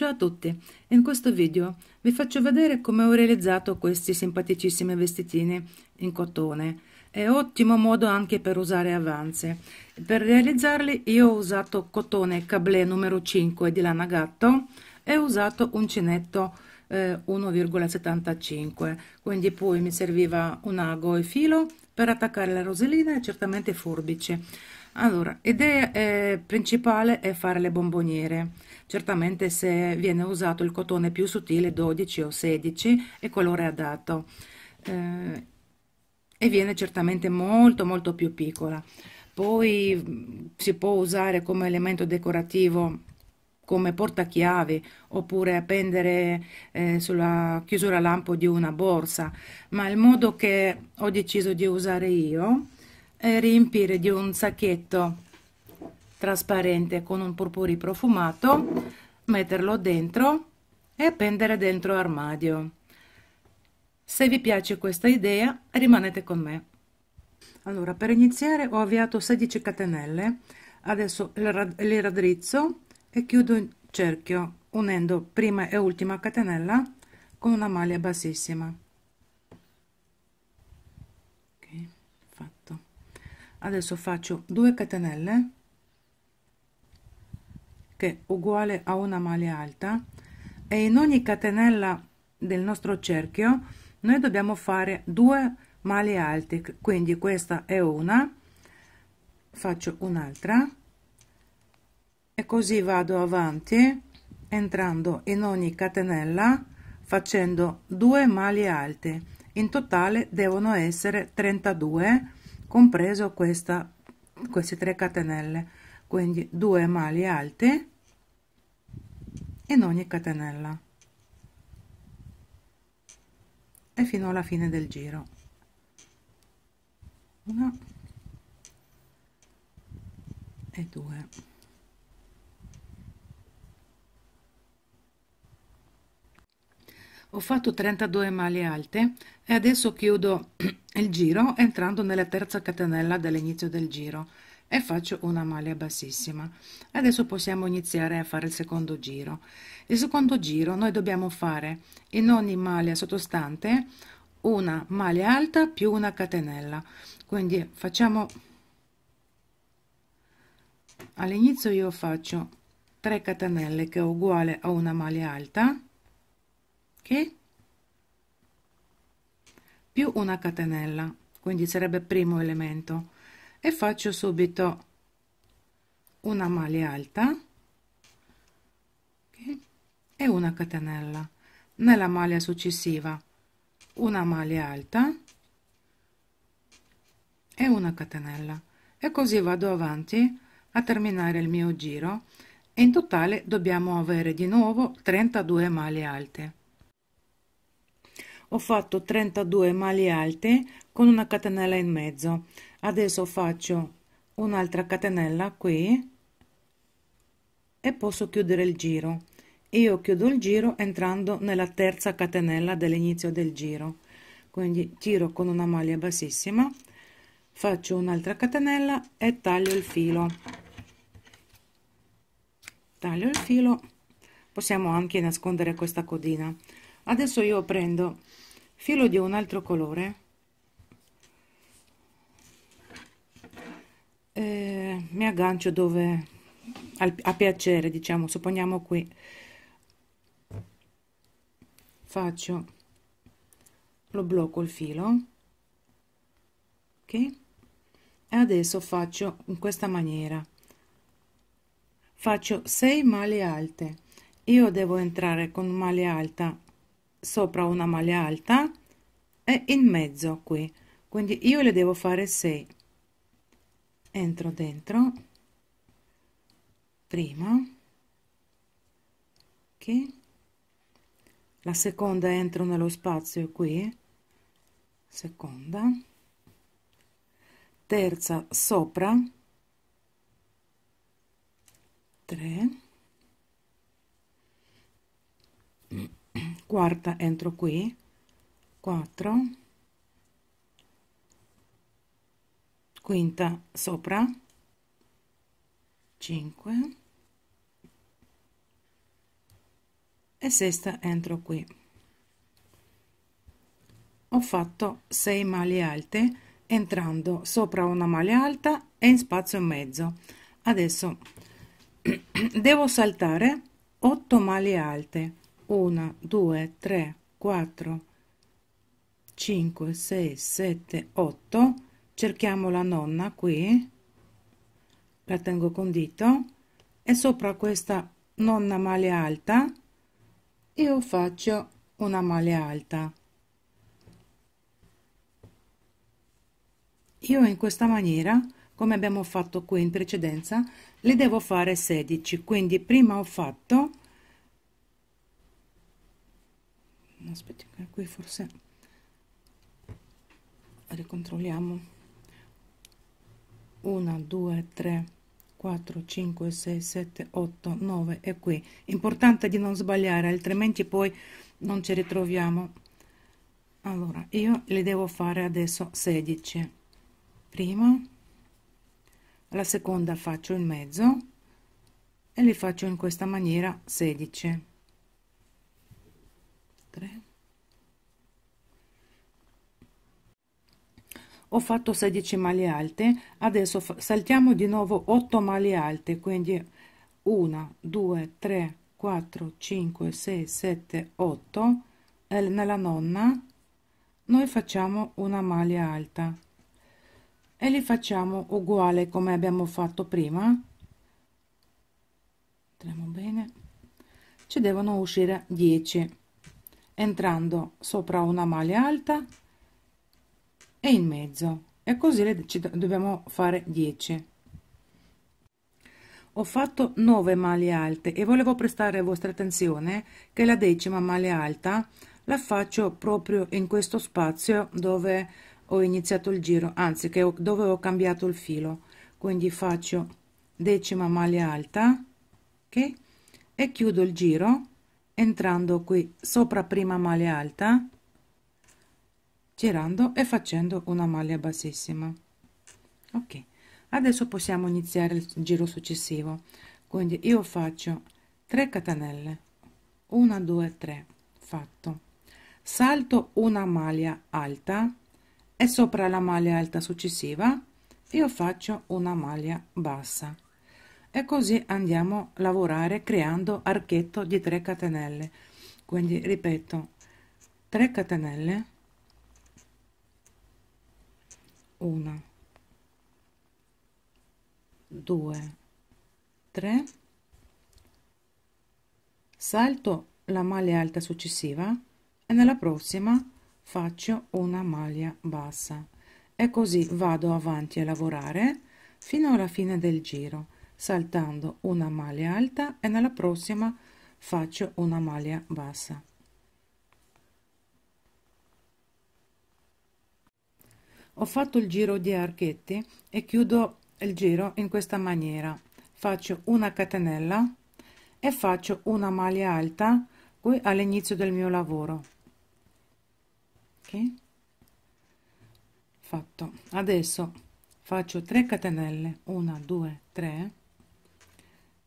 Ciao a tutti, in questo video vi faccio vedere come ho realizzato questi simpaticissimi vestitini in cotone. È ottimo modo anche per usare avanze. Per realizzarli io ho usato cotone cablé numero 5 di lana gatto e ho usato uncinetto eh, 1,75. Quindi poi mi serviva un ago e filo per attaccare la rosellina e certamente forbici. Allora, idea eh, principale è fare le bomboniere. Certamente se viene usato il cotone più sottile 12 o 16 è colore adatto. Eh, e viene certamente molto molto più piccola. Poi si può usare come elemento decorativo come portachiavi oppure appendere eh, sulla chiusura lampo di una borsa, ma il modo che ho deciso di usare io e riempire di un sacchetto trasparente con un purpurì profumato metterlo dentro e appendere dentro armadio se vi piace questa idea rimanete con me allora per iniziare ho avviato 16 catenelle adesso le raddrizzo e chiudo il cerchio unendo prima e ultima catenella con una maglia bassissima adesso faccio 2 catenelle che uguale a una maglia alta e in ogni catenella del nostro cerchio noi dobbiamo fare due maglie alte quindi questa è una faccio un'altra e così vado avanti entrando in ogni catenella facendo due maglie alte in totale devono essere 32 compreso questa queste 3 catenelle quindi 2 maglie alte in ogni catenella e fino alla fine del giro una e due ho fatto 32 maglie alte e adesso chiudo il giro entrando nella terza catenella dall'inizio del giro e faccio una maglia bassissima adesso possiamo iniziare a fare il secondo giro il secondo giro noi dobbiamo fare in ogni maglia sottostante una maglia alta più una catenella quindi facciamo all'inizio io faccio 3 catenelle che è uguale a una maglia alta ok più una catenella quindi sarebbe primo elemento e faccio subito una maglia alta okay, e una catenella nella maglia successiva una maglia alta e una catenella e così vado avanti a terminare il mio giro in totale dobbiamo avere di nuovo 32 maglie alte ho fatto 32 maglie alte con una catenella in mezzo adesso faccio un'altra catenella qui e posso chiudere il giro io chiudo il giro entrando nella terza catenella dell'inizio del giro quindi tiro con una maglia bassissima faccio un'altra catenella e taglio il filo taglio il filo possiamo anche nascondere questa codina adesso io prendo filo di un altro colore eh, mi aggancio dove a piacere diciamo supponiamo qui faccio lo blocco il filo ok e adesso faccio in questa maniera faccio 6 maglie alte io devo entrare con maglia alta sopra una maglia alta e in mezzo qui quindi io le devo fare 6 entro dentro prima che la seconda entro nello spazio qui seconda terza sopra 3 quarta entro qui 4 quinta sopra 5 e sesta entro qui ho fatto 6 maglie alte entrando sopra una maglia alta e in spazio in mezzo adesso devo saltare 8 maglie alte 1, 2, 3, 4, 5, 6, 7, 8, cerchiamo la nonna qui, la tengo con dito e sopra questa nonna maglia alta io faccio una maglia alta. Io in questa maniera, come abbiamo fatto qui in precedenza, le devo fare 16, quindi prima ho fatto aspetti qui forse ricontrolliamo 1 2 3 4 5 6 7 8 9 e qui importante di non sbagliare altrimenti poi non ci ritroviamo allora io le devo fare adesso 16 prima la seconda faccio in mezzo e li faccio in questa maniera 16 ho fatto 16 maglie alte adesso saltiamo di nuovo 8 maglie alte quindi 1 2 3 4 5 6 7 8 e nella nonna noi facciamo una maglia alta e li facciamo uguale come abbiamo fatto prima entriamo bene ci devono uscire 10 entrando sopra una maglia alta e in mezzo e così le dobbiamo fare 10 ho fatto 9 maglie alte e volevo prestare vostra attenzione che la decima maglia alta la faccio proprio in questo spazio dove ho iniziato il giro anzi che ho, dove ho cambiato il filo quindi faccio decima maglia alta okay, e chiudo il giro entrando qui sopra prima maglia alta girando e facendo una maglia bassissima ok adesso possiamo iniziare il giro successivo quindi io faccio 3 catenelle 1 2 3 fatto salto una maglia alta e sopra la maglia alta successiva io faccio una maglia bassa e così andiamo a lavorare creando archetto di 3 catenelle quindi ripeto 3 catenelle 1 2 3 salto la maglia alta successiva e nella prossima faccio una maglia bassa e così vado avanti a lavorare fino alla fine del giro saltando una maglia alta e nella prossima faccio una maglia bassa Ho fatto il giro di archetti e chiudo il giro in questa maniera. Faccio una catenella e faccio una maglia alta qui all'inizio del mio lavoro. Ok? Fatto. Adesso faccio 3 catenelle, 1 2 3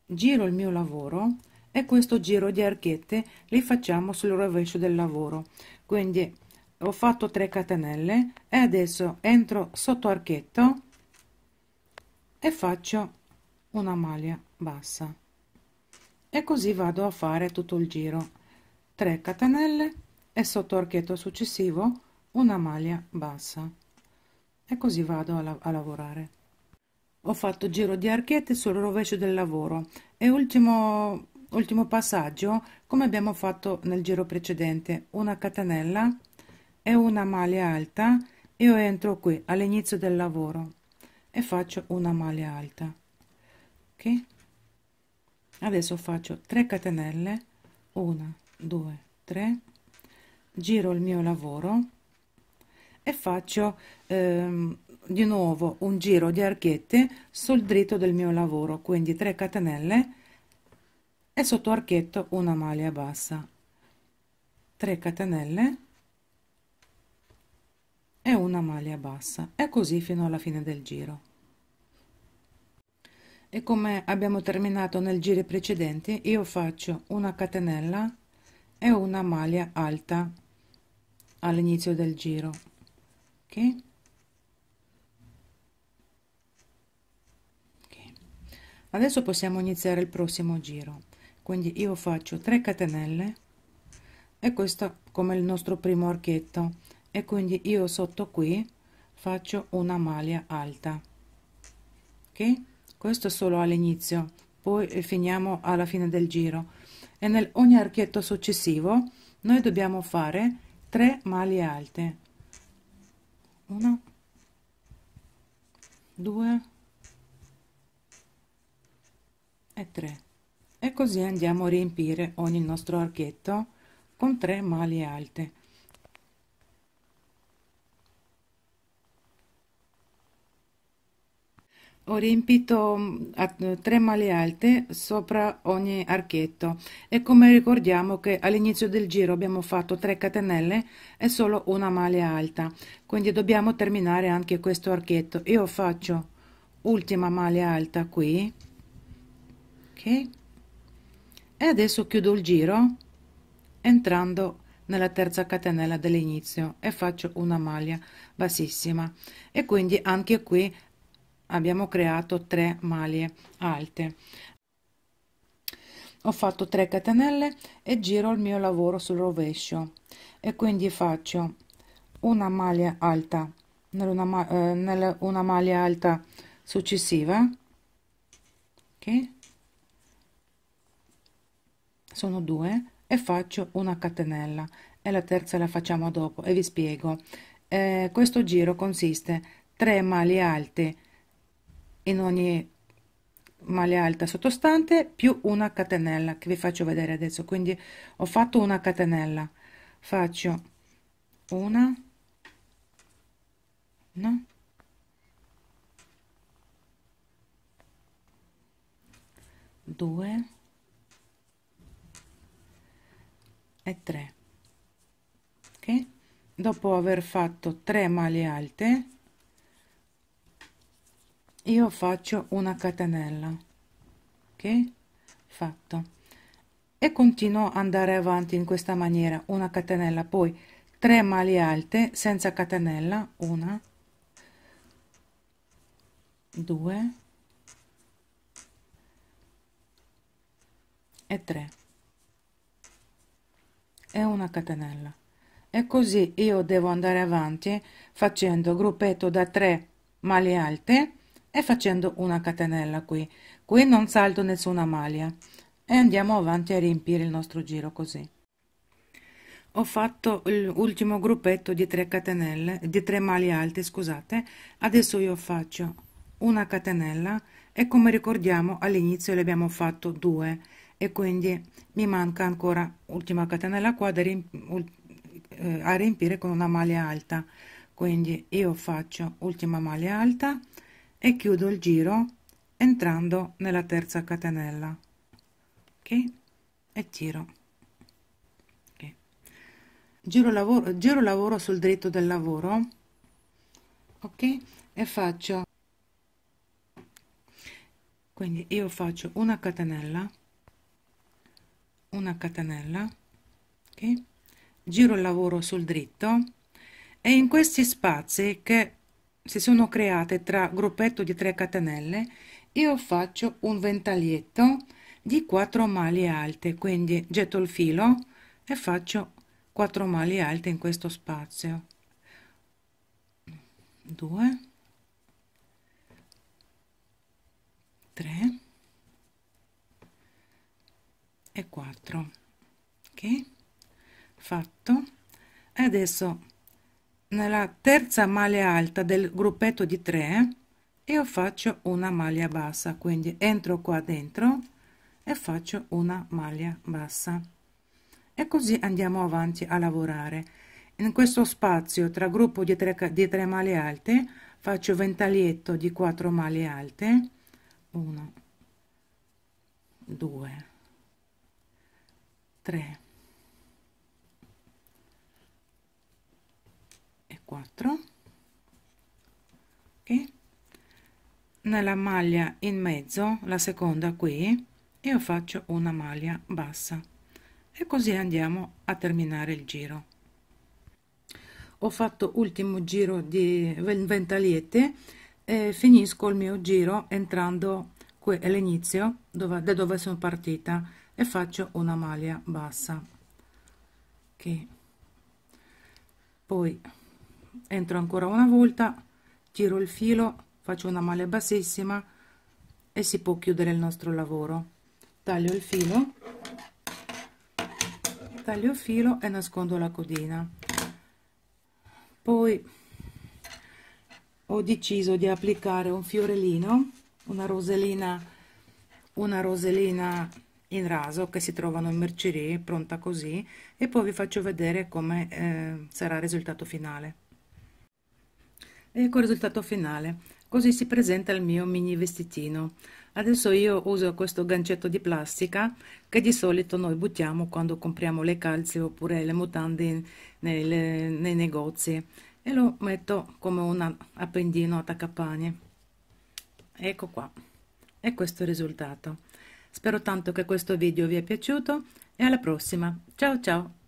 giro il mio lavoro e questo giro di archette li facciamo sul rovescio del lavoro. Quindi ho fatto 3 catenelle e adesso entro sotto archetto e faccio una maglia bassa e così vado a fare tutto il giro 3 catenelle e sotto archetto successivo una maglia bassa e così vado a, la a lavorare ho fatto giro di archetti sul rovescio del lavoro e ultimo ultimo passaggio come abbiamo fatto nel giro precedente una catenella è una maglia alta io entro qui all'inizio del lavoro e faccio una maglia alta ok adesso faccio 3 catenelle 1 2 3 giro il mio lavoro e faccio ehm, di nuovo un giro di archetti sul dritto del mio lavoro quindi 3 catenelle e sotto archetto una maglia bassa 3 catenelle e una maglia bassa e così fino alla fine del giro. E come abbiamo terminato nel giro precedente io faccio una catenella e una maglia alta all'inizio del giro. Okay? ok? Adesso possiamo iniziare il prossimo giro. Quindi io faccio 3 catenelle e questo come il nostro primo archetto e quindi io sotto qui faccio una maglia alta ok questo solo all'inizio poi finiamo alla fine del giro e nel ogni archetto successivo noi dobbiamo fare 3 maglie alte 1 2 e 3 e così andiamo a riempire ogni nostro archetto con 3 maglie alte ho riempito mm, tre maglie alte sopra ogni archetto e come ricordiamo che all'inizio del giro abbiamo fatto 3 catenelle e solo una maglia alta quindi dobbiamo terminare anche questo archetto io faccio ultima maglia alta qui ok e adesso chiudo il giro entrando nella terza catenella dell'inizio e faccio una maglia bassissima e quindi anche qui abbiamo creato 3 maglie alte ho fatto 3 catenelle e giro il mio lavoro sul rovescio e quindi faccio una maglia alta nella eh, una maglia alta successiva ok sono due e faccio una catenella e la terza la facciamo dopo e vi spiego eh, questo giro consiste 3 maglie alte in ogni maglia alta sottostante più una catenella che vi faccio vedere adesso quindi ho fatto una catenella faccio una, una due e tre ok dopo aver fatto tre maglie alte io faccio una catenella ok fatto e continuo ad andare avanti in questa maniera una catenella poi 3 maglie alte senza catenella una 2 e 3 e una catenella e così io devo andare avanti facendo gruppetto da 3 maglie alte e facendo una catenella qui qui non salto nessuna maglia e andiamo avanti a riempire il nostro giro così ho fatto l'ultimo gruppetto di 3 catenelle di 3 maglie alte scusate adesso io faccio una catenella e come ricordiamo all'inizio le abbiamo fatto due e quindi mi manca ancora ultima catenella qua da riempire, eh, a riempire con una maglia alta quindi io faccio ultima maglia alta e chiudo il giro entrando nella terza catenella ok e tiro okay. giro lavoro giro lavoro sul dritto del lavoro ok e faccio quindi io faccio una catenella una catenella ok giro il lavoro sul dritto e in questi spazi che si sono create tra gruppetto di 3 catenelle io faccio un ventaglietto di 4 maglie alte quindi getto il filo e faccio 4 maglie alte in questo spazio 2 3 e 4 ok fatto adesso nella terza maglia alta del gruppetto di 3 io faccio una maglia bassa quindi entro qua dentro e faccio una maglia bassa e così andiamo avanti a lavorare in questo spazio tra gruppo di 3 di 3 maglie alte faccio ventaglietto di 4 maglie alte 1 2 3 4 okay. nella maglia in mezzo la seconda qui io faccio una maglia bassa e così andiamo a terminare il giro ho fatto ultimo giro di ventagliette e finisco il mio giro entrando qui all'inizio dove, da dove sono partita e faccio una maglia bassa okay. poi entro ancora una volta tiro il filo faccio una male bassissima e si può chiudere il nostro lavoro taglio il filo taglio il filo e nascondo la codina poi ho deciso di applicare un fiorellino una rosellina una rosellina in raso che si trovano in mercerie pronta così e poi vi faccio vedere come eh, sarà il risultato finale Ecco il risultato finale. Così si presenta il mio mini vestitino. Adesso io uso questo gancetto di plastica che di solito noi buttiamo quando compriamo le calze oppure le mutande nel, nei negozi e lo metto come un appendino attaccapani. Ecco qua. E questo è il risultato. Spero tanto che questo video vi è piaciuto e alla prossima. Ciao ciao!